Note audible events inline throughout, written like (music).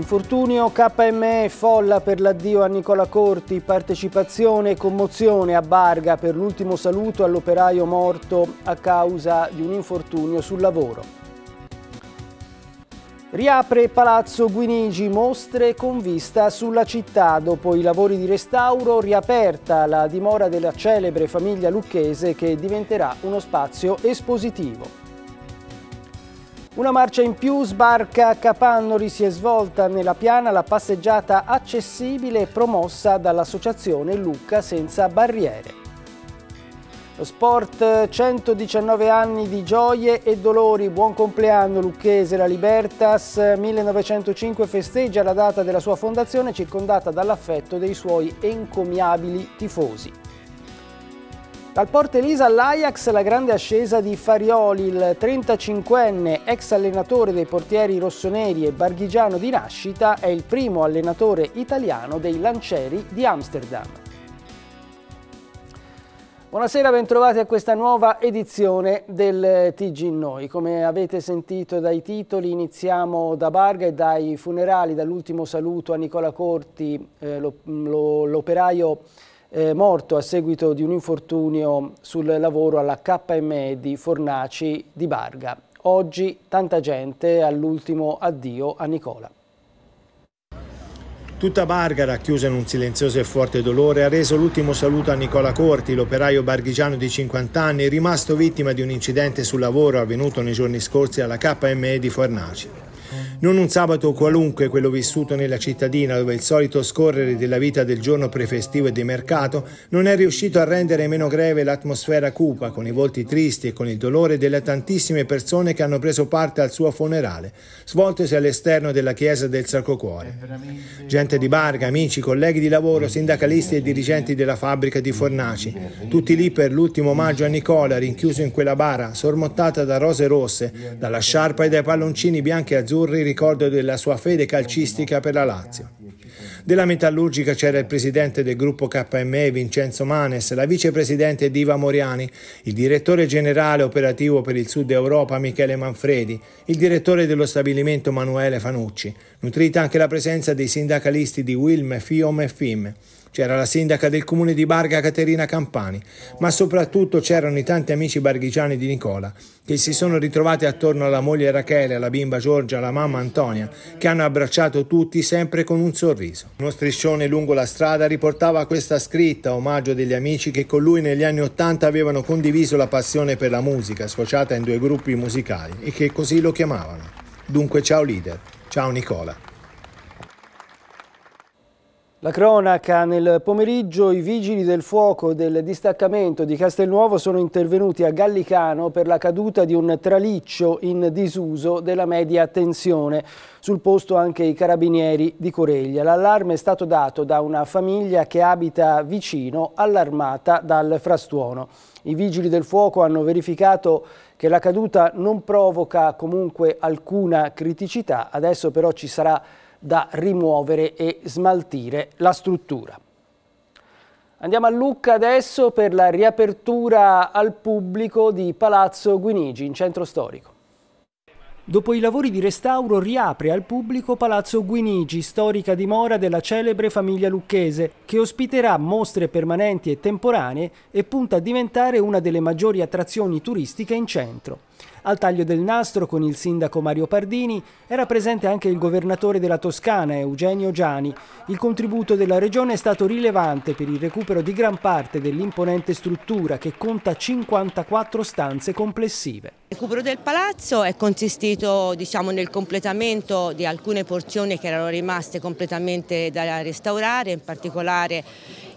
Infortunio KME, folla per l'addio a Nicola Corti, partecipazione e commozione a Barga per l'ultimo saluto all'operaio morto a causa di un infortunio sul lavoro. Riapre Palazzo Guinigi, mostre con vista sulla città. Dopo i lavori di restauro, riaperta la dimora della celebre famiglia lucchese che diventerà uno spazio espositivo. Una marcia in più sbarca a Capannori si è svolta nella piana la passeggiata accessibile promossa dall'associazione Lucca Senza Barriere. Lo sport 119 anni di gioie e dolori, buon compleanno lucchese, la Libertas 1905 festeggia la data della sua fondazione circondata dall'affetto dei suoi encomiabili tifosi. Dal Porto Elisa all'Ajax la grande ascesa di Farioli, il 35enne ex allenatore dei portieri rossoneri e barghigiano di nascita, è il primo allenatore italiano dei lancieri di Amsterdam. Buonasera, bentrovati a questa nuova edizione del TG Noi. Come avete sentito dai titoli, iniziamo da Barga e dai funerali, dall'ultimo saluto a Nicola Corti, eh, l'operaio eh, morto a seguito di un infortunio sul lavoro alla KME di Fornaci di Barga. Oggi tanta gente all'ultimo addio a Nicola. Tutta Barga, racchiusa in un silenzioso e forte dolore, ha reso l'ultimo saluto a Nicola Corti, l'operaio barghigiano di 50 anni, rimasto vittima di un incidente sul lavoro avvenuto nei giorni scorsi alla KME di Fornaci. Non un sabato qualunque quello vissuto nella cittadina dove il solito scorrere della vita del giorno prefestivo e di mercato non è riuscito a rendere meno greve l'atmosfera cupa con i volti tristi e con il dolore delle tantissime persone che hanno preso parte al suo funerale, svoltosi all'esterno della chiesa del Sacro Cuore. Gente di Barga, amici, colleghi di lavoro, sindacalisti e dirigenti della fabbrica di Fornaci, tutti lì per l'ultimo omaggio a Nicola rinchiuso in quella bara sormontata da rose rosse, dalla sciarpa e dai palloncini bianchi e azzurri ricordo della sua fede calcistica per la Lazio. Della metallurgica c'era il presidente del gruppo KME Vincenzo Manes, la vicepresidente Diva Moriani, il direttore generale operativo per il Sud Europa Michele Manfredi, il direttore dello stabilimento Manuele Fanucci, nutrita anche la presenza dei sindacalisti di Wilm, Fiom e Fim. C'era la sindaca del comune di Barga Caterina Campani, ma soprattutto c'erano i tanti amici barghigiani di Nicola, che si sono ritrovati attorno alla moglie Rachele, alla bimba Giorgia, alla mamma Antonia, che hanno abbracciato tutti sempre con un sorriso. Uno striscione lungo la strada riportava questa scritta, omaggio degli amici che con lui negli anni Ottanta avevano condiviso la passione per la musica, sfociata in due gruppi musicali, e che così lo chiamavano. Dunque ciao leader, ciao Nicola. La cronaca nel pomeriggio i vigili del fuoco del distaccamento di Castelnuovo sono intervenuti a Gallicano per la caduta di un traliccio in disuso della media tensione. Sul posto anche i carabinieri di Coreglia. L'allarme è stato dato da una famiglia che abita vicino, allarmata dal frastuono. I vigili del fuoco hanno verificato che la caduta non provoca comunque alcuna criticità, adesso però ci sarà da rimuovere e smaltire la struttura. Andiamo a Lucca adesso per la riapertura al pubblico di Palazzo Guinigi in centro storico. Dopo i lavori di restauro riapre al pubblico Palazzo Guinigi, storica dimora della celebre famiglia lucchese, che ospiterà mostre permanenti e temporanee e punta a diventare una delle maggiori attrazioni turistiche in centro. Al taglio del nastro con il sindaco Mario Pardini era presente anche il governatore della Toscana Eugenio Giani. Il contributo della regione è stato rilevante per il recupero di gran parte dell'imponente struttura che conta 54 stanze complessive. Il recupero del palazzo è consistito diciamo, nel completamento di alcune porzioni che erano rimaste completamente da restaurare, in particolare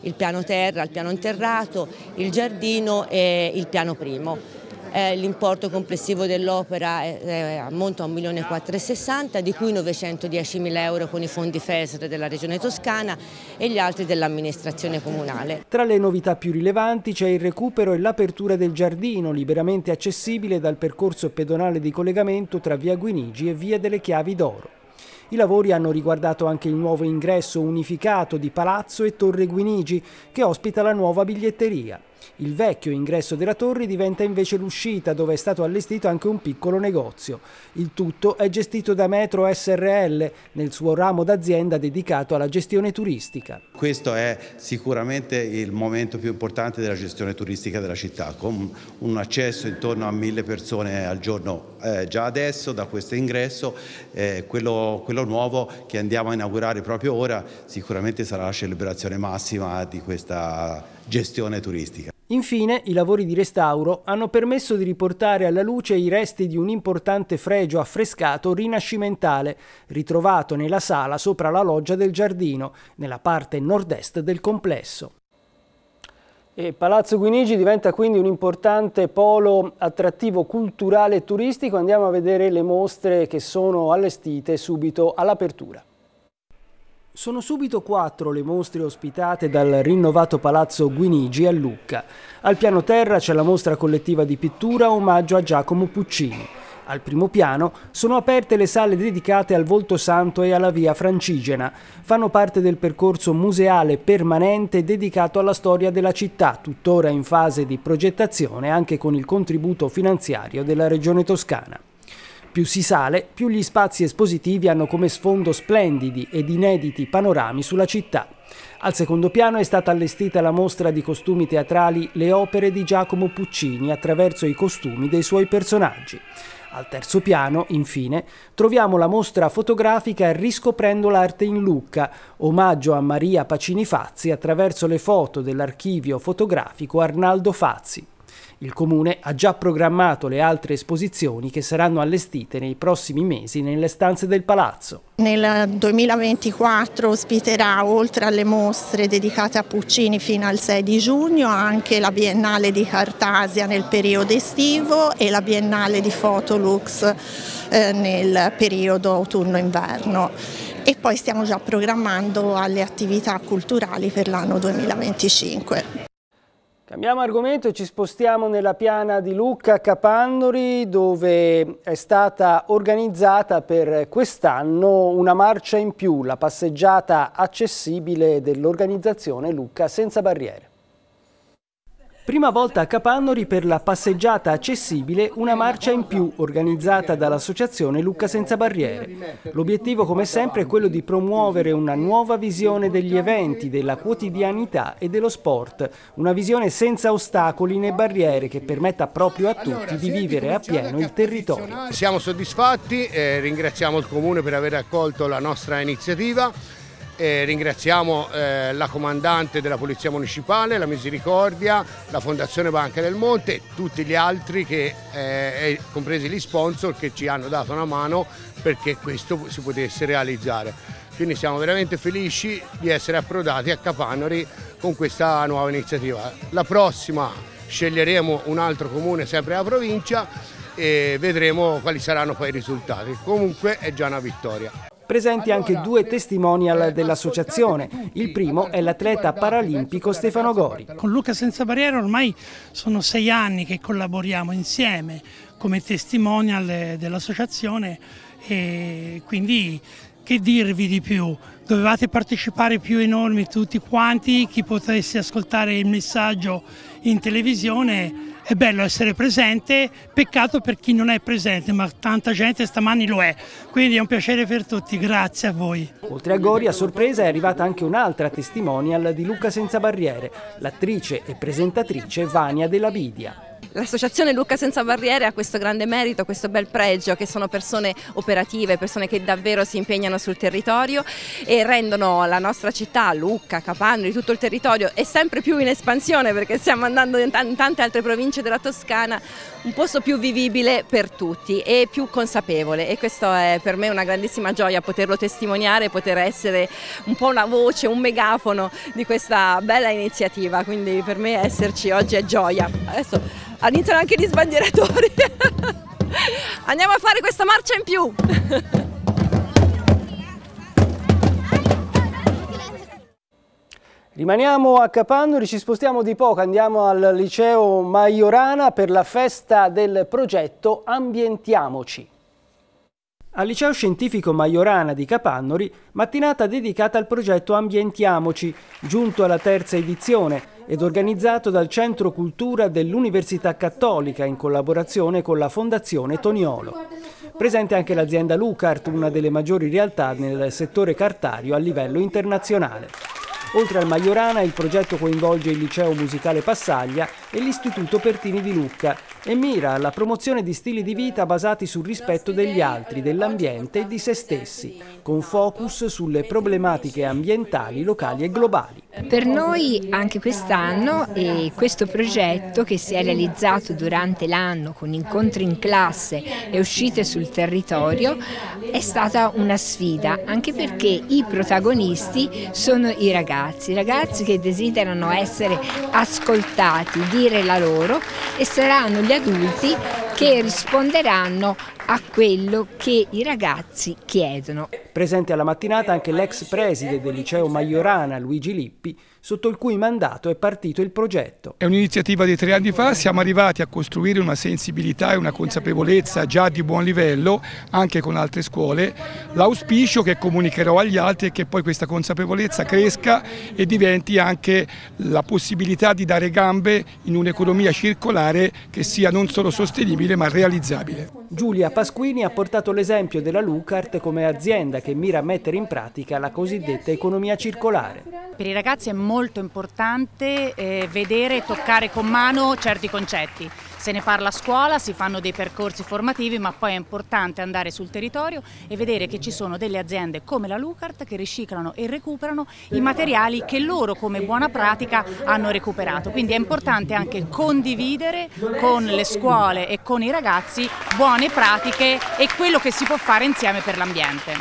il piano terra, il piano interrato, il giardino e il piano primo eh, l'importo complessivo dell'opera eh, ammonta a 1.460.000 di cui 910.000 euro con i fondi FESR della Regione Toscana e gli altri dell'amministrazione comunale. Tra le novità più rilevanti c'è il recupero e l'apertura del giardino liberamente accessibile dal percorso pedonale di collegamento tra via Guinigi e via delle Chiavi d'Oro. I lavori hanno riguardato anche il nuovo ingresso unificato di Palazzo e Torre Guinigi, che ospita la nuova biglietteria. Il vecchio ingresso della torre diventa invece l'uscita dove è stato allestito anche un piccolo negozio. Il tutto è gestito da Metro SRL nel suo ramo d'azienda dedicato alla gestione turistica. Questo è sicuramente il momento più importante della gestione turistica della città, con un accesso intorno a mille persone al giorno eh, già adesso da questo ingresso. Eh, quello, quello quello nuovo che andiamo a inaugurare proprio ora sicuramente sarà la celebrazione massima di questa gestione turistica. Infine, i lavori di restauro hanno permesso di riportare alla luce i resti di un importante fregio affrescato rinascimentale, ritrovato nella sala sopra la loggia del giardino, nella parte nord-est del complesso. E Palazzo Guinigi diventa quindi un importante polo attrattivo culturale e turistico. Andiamo a vedere le mostre che sono allestite subito all'apertura. Sono subito quattro le mostre ospitate dal rinnovato Palazzo Guinigi a Lucca. Al piano terra c'è la mostra collettiva di pittura omaggio a Giacomo Puccini. Al primo piano sono aperte le sale dedicate al Volto Santo e alla Via Francigena. Fanno parte del percorso museale permanente dedicato alla storia della città, tuttora in fase di progettazione anche con il contributo finanziario della Regione Toscana. Più si sale, più gli spazi espositivi hanno come sfondo splendidi ed inediti panorami sulla città. Al secondo piano è stata allestita la mostra di costumi teatrali Le opere di Giacomo Puccini attraverso i costumi dei suoi personaggi. Al terzo piano, infine, troviamo la mostra fotografica Riscoprendo l'arte in Lucca, omaggio a Maria Pacini Fazzi attraverso le foto dell'archivio fotografico Arnaldo Fazzi. Il comune ha già programmato le altre esposizioni che saranno allestite nei prossimi mesi nelle stanze del palazzo. Nel 2024 ospiterà, oltre alle mostre dedicate a Puccini fino al 6 di giugno, anche la Biennale di Cartasia nel periodo estivo e la Biennale di Fotolux eh, nel periodo autunno-inverno e poi stiamo già programmando alle attività culturali per l'anno 2025. Cambiamo argomento e ci spostiamo nella piana di Lucca Capannori dove è stata organizzata per quest'anno una marcia in più, la passeggiata accessibile dell'organizzazione Lucca Senza Barriere. Prima volta a Capannori per la passeggiata accessibile Una marcia in più organizzata dall'associazione Lucca Senza Barriere. L'obiettivo come sempre è quello di promuovere una nuova visione degli eventi, della quotidianità e dello sport. Una visione senza ostacoli né barriere che permetta proprio a tutti di vivere a pieno il territorio. Siamo soddisfatti, eh, ringraziamo il Comune per aver accolto la nostra iniziativa eh, ringraziamo eh, la comandante della Polizia Municipale, la Misericordia, la Fondazione Banca del Monte e tutti gli altri, che, eh, compresi gli sponsor, che ci hanno dato una mano perché questo si potesse realizzare. Quindi siamo veramente felici di essere approdati a Capanori con questa nuova iniziativa. La prossima sceglieremo un altro comune sempre della provincia e vedremo quali saranno poi i risultati. Comunque è già una vittoria. Presenti anche due testimonial dell'associazione. Il primo è l'atleta paralimpico Stefano Gori. Con Luca Senza Barriera ormai sono sei anni che collaboriamo insieme come testimonial eh, dell'associazione e quindi che dirvi di più? Dovevate partecipare più enormi tutti quanti, chi potesse ascoltare il messaggio in televisione. È bello essere presente, peccato per chi non è presente, ma tanta gente stamani lo è. Quindi è un piacere per tutti, grazie a voi. Oltre a Gori, a sorpresa è arrivata anche un'altra testimonial di Luca Senza Barriere, l'attrice e presentatrice Vania Della Bidia. L'associazione Lucca Senza Barriere ha questo grande merito, questo bel pregio che sono persone operative, persone che davvero si impegnano sul territorio e rendono la nostra città, Lucca, Capanno, di tutto il territorio e sempre più in espansione perché stiamo andando in tante altre province della Toscana un posto più vivibile per tutti e più consapevole e questo è per me una grandissima gioia poterlo testimoniare, poter essere un po' una voce, un megafono di questa bella iniziativa, quindi per me esserci oggi è gioia. Adesso iniziano anche gli sbandieratori. (laughs) Andiamo a fare questa marcia in più. Rimaniamo a Capannoli, ci spostiamo di poco, andiamo al liceo Maiorana per la festa del progetto Ambientiamoci. Al liceo scientifico Maiorana di Capannori, mattinata dedicata al progetto Ambientiamoci, giunto alla terza edizione ed organizzato dal Centro Cultura dell'Università Cattolica in collaborazione con la Fondazione Toniolo. Presente anche l'azienda Lucart, una delle maggiori realtà nel settore cartario a livello internazionale. Oltre al Maiorana, il progetto coinvolge il Liceo Musicale Passaglia e l'Istituto Pertini di Lucca, e mira alla promozione di stili di vita basati sul rispetto degli altri, dell'ambiente e di se stessi, con focus sulle problematiche ambientali, locali e globali. Per noi anche quest'anno e questo progetto che si è realizzato durante l'anno con incontri in classe e uscite sul territorio è stata una sfida anche perché i protagonisti sono i ragazzi, i ragazzi che desiderano essere ascoltati, dire la loro e saranno gli adulti che risponderanno a quello che i ragazzi chiedono. Presente alla mattinata anche l'ex preside del liceo Maiorana Luigi Lippi, sotto il cui mandato è partito il progetto. È un'iniziativa di tre anni fa, siamo arrivati a costruire una sensibilità e una consapevolezza già di buon livello, anche con altre scuole. L'auspicio che comunicherò agli altri è che poi questa consapevolezza cresca e diventi anche la possibilità di dare gambe in un'economia circolare che sia non solo sostenibile, impossibile ma realizzabile. Giulia Pasquini ha portato l'esempio della Lucart come azienda che mira a mettere in pratica la cosiddetta economia circolare. Per i ragazzi è molto importante eh, vedere e toccare con mano certi concetti. Se ne parla a scuola, si fanno dei percorsi formativi, ma poi è importante andare sul territorio e vedere che ci sono delle aziende come la Lucart che riciclano e recuperano i materiali che loro come buona pratica hanno recuperato. Quindi è importante anche condividere con le scuole e con i ragazzi buone pratiche e quello che si può fare insieme per l'ambiente.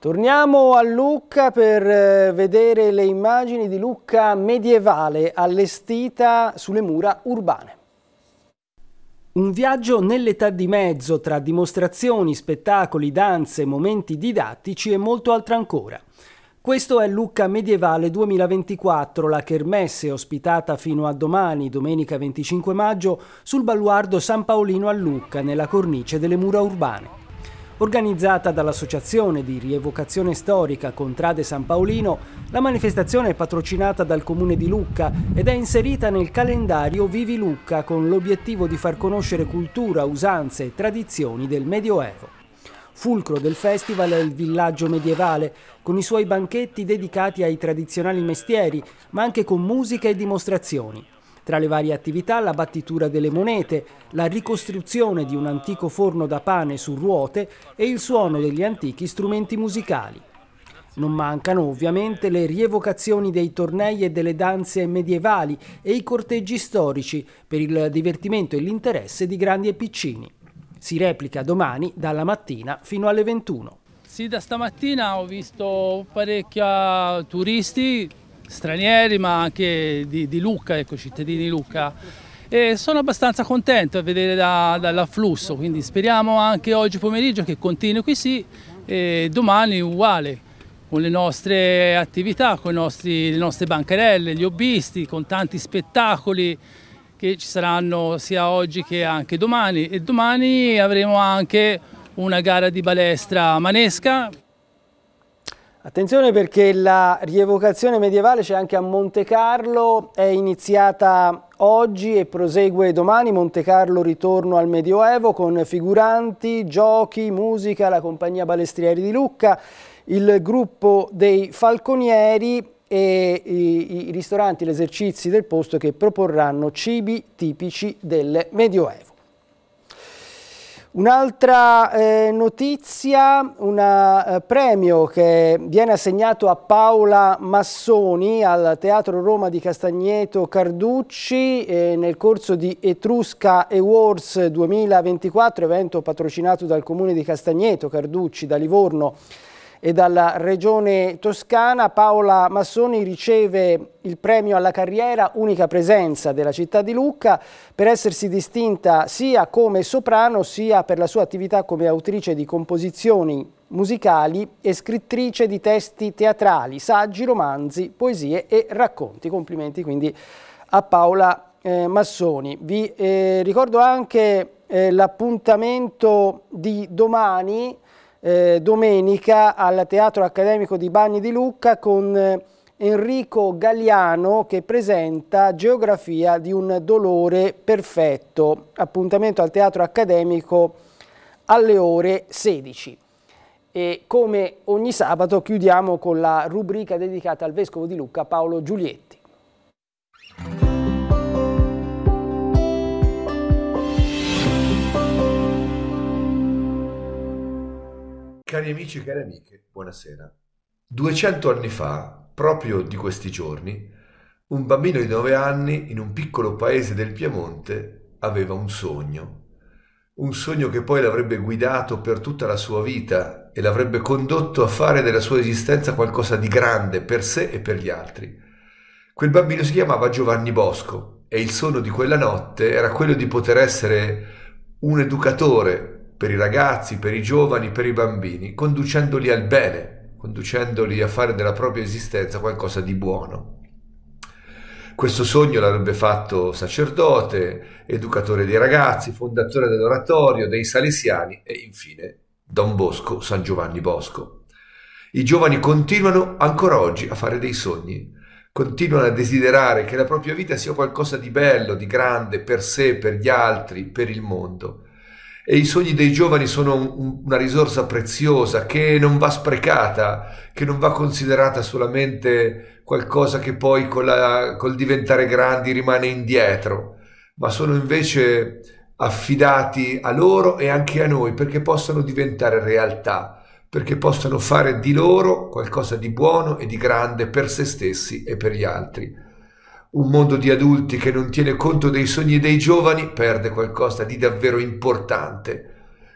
Torniamo a Lucca per eh, vedere le immagini di Lucca medievale allestita sulle mura urbane. Un viaggio nell'età di mezzo tra dimostrazioni, spettacoli, danze, momenti didattici e molto altro ancora. Questo è Lucca Medievale 2024, la kermesse ospitata fino a domani, domenica 25 maggio, sul baluardo San Paolino a Lucca, nella cornice delle mura urbane. Organizzata dall'Associazione di Rievocazione Storica Contrade San Paolino, la manifestazione è patrocinata dal Comune di Lucca ed è inserita nel calendario Vivi Lucca con l'obiettivo di far conoscere cultura, usanze e tradizioni del Medioevo. Fulcro del festival è il villaggio medievale, con i suoi banchetti dedicati ai tradizionali mestieri, ma anche con musica e dimostrazioni. Tra le varie attività la battitura delle monete, la ricostruzione di un antico forno da pane su ruote e il suono degli antichi strumenti musicali. Non mancano ovviamente le rievocazioni dei tornei e delle danze medievali e i corteggi storici per il divertimento e l'interesse di grandi e piccini. Si replica domani dalla mattina fino alle 21. Sì, da stamattina ho visto parecchi turisti stranieri ma anche di, di Lucca, ecco, cittadini di Lucca. E sono abbastanza contento a vedere da, dall'afflusso, quindi speriamo anche oggi pomeriggio che continui così e domani uguale con le nostre attività, con nostri, le nostre bancarelle, gli hobbisti, con tanti spettacoli che ci saranno sia oggi che anche domani e domani avremo anche una gara di balestra manesca Attenzione perché la rievocazione medievale c'è anche a Monte Carlo, è iniziata oggi e prosegue domani. Monte Carlo ritorno al Medioevo con figuranti, giochi, musica, la compagnia Balestrieri di Lucca, il gruppo dei Falconieri e i, i ristoranti, gli esercizi del posto che proporranno cibi tipici del Medioevo. Un'altra eh, notizia, un eh, premio che viene assegnato a Paola Massoni al Teatro Roma di Castagneto Carducci eh, nel corso di Etrusca Awards 2024, evento patrocinato dal Comune di Castagneto Carducci, da Livorno e dalla Regione Toscana. Paola Massoni riceve il premio alla carriera, unica presenza della città di Lucca, per essersi distinta sia come soprano sia per la sua attività come autrice di composizioni musicali e scrittrice di testi teatrali, saggi, romanzi, poesie e racconti. Complimenti quindi a Paola eh, Massoni. Vi eh, ricordo anche eh, l'appuntamento di domani eh, domenica al Teatro Accademico di Bagni di Lucca con eh, Enrico Galliano che presenta Geografia di un dolore perfetto, appuntamento al Teatro Accademico alle ore 16. E come ogni sabato chiudiamo con la rubrica dedicata al Vescovo di Lucca Paolo Giulietti. Cari amici e cari amiche, buonasera. 200 anni fa, proprio di questi giorni, un bambino di 9 anni in un piccolo paese del Piemonte aveva un sogno. Un sogno che poi l'avrebbe guidato per tutta la sua vita e l'avrebbe condotto a fare della sua esistenza qualcosa di grande per sé e per gli altri. Quel bambino si chiamava Giovanni Bosco e il sogno di quella notte era quello di poter essere un educatore per i ragazzi, per i giovani, per i bambini, conducendoli al bene, conducendoli a fare della propria esistenza qualcosa di buono. Questo sogno l'avrebbe fatto sacerdote, educatore dei ragazzi, fondatore dell'oratorio, dei salesiani e infine Don Bosco, San Giovanni Bosco. I giovani continuano ancora oggi a fare dei sogni, continuano a desiderare che la propria vita sia qualcosa di bello, di grande per sé, per gli altri, per il mondo e i sogni dei giovani sono un, una risorsa preziosa che non va sprecata, che non va considerata solamente qualcosa che poi la, col diventare grandi rimane indietro, ma sono invece affidati a loro e anche a noi perché possano diventare realtà, perché possano fare di loro qualcosa di buono e di grande per se stessi e per gli altri un mondo di adulti che non tiene conto dei sogni dei giovani perde qualcosa di davvero importante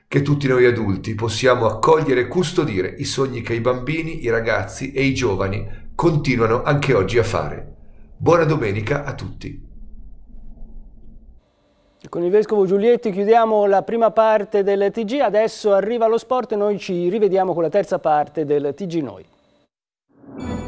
che tutti noi adulti possiamo accogliere e custodire i sogni che i bambini, i ragazzi e i giovani continuano anche oggi a fare. Buona domenica a tutti. Con il Vescovo Giulietti chiudiamo la prima parte del TG, adesso arriva lo sport e noi ci rivediamo con la terza parte del TG Noi.